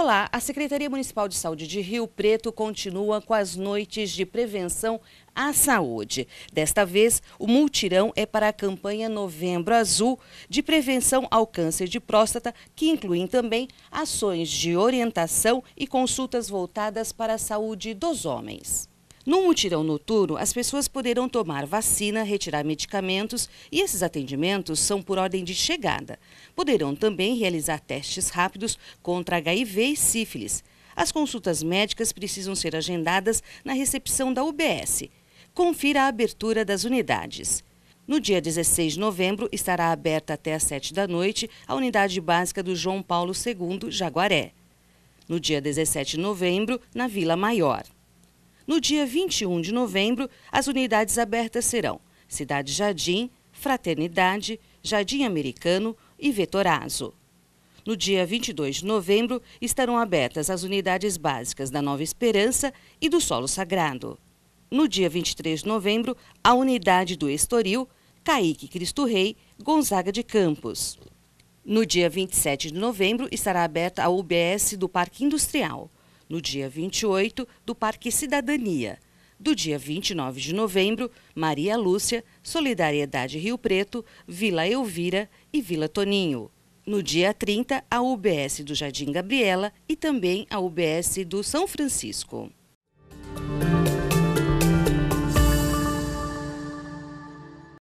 Olá, a Secretaria Municipal de Saúde de Rio Preto continua com as noites de prevenção à saúde. Desta vez, o multirão é para a campanha Novembro Azul de prevenção ao câncer de próstata, que incluem também ações de orientação e consultas voltadas para a saúde dos homens. No mutirão noturno, as pessoas poderão tomar vacina, retirar medicamentos e esses atendimentos são por ordem de chegada. Poderão também realizar testes rápidos contra HIV e sífilis. As consultas médicas precisam ser agendadas na recepção da UBS. Confira a abertura das unidades. No dia 16 de novembro, estará aberta até às 7 da noite a unidade básica do João Paulo II, Jaguaré. No dia 17 de novembro, na Vila Maior. No dia 21 de novembro, as unidades abertas serão Cidade Jardim, Fraternidade, Jardim Americano e Vetorazo. No dia 22 de novembro, estarão abertas as unidades básicas da Nova Esperança e do Solo Sagrado. No dia 23 de novembro, a unidade do Estoril, Caíque Cristo Rei, Gonzaga de Campos. No dia 27 de novembro, estará aberta a UBS do Parque Industrial no dia 28, do Parque Cidadania. Do dia 29 de novembro, Maria Lúcia, Solidariedade Rio Preto, Vila Elvira e Vila Toninho. No dia 30, a UBS do Jardim Gabriela e também a UBS do São Francisco.